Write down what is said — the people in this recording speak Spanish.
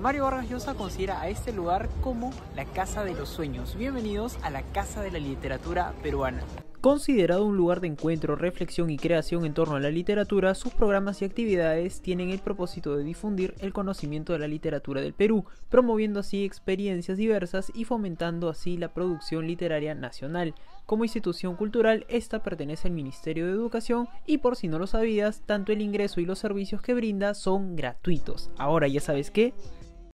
Mario Vargas Llosa considera a este lugar como la casa de los sueños. Bienvenidos a la casa de la literatura peruana. Considerado un lugar de encuentro, reflexión y creación en torno a la literatura, sus programas y actividades tienen el propósito de difundir el conocimiento de la literatura del Perú, promoviendo así experiencias diversas y fomentando así la producción literaria nacional. Como institución cultural, esta pertenece al Ministerio de Educación y por si no lo sabías, tanto el ingreso y los servicios que brinda son gratuitos. Ahora ya sabes qué...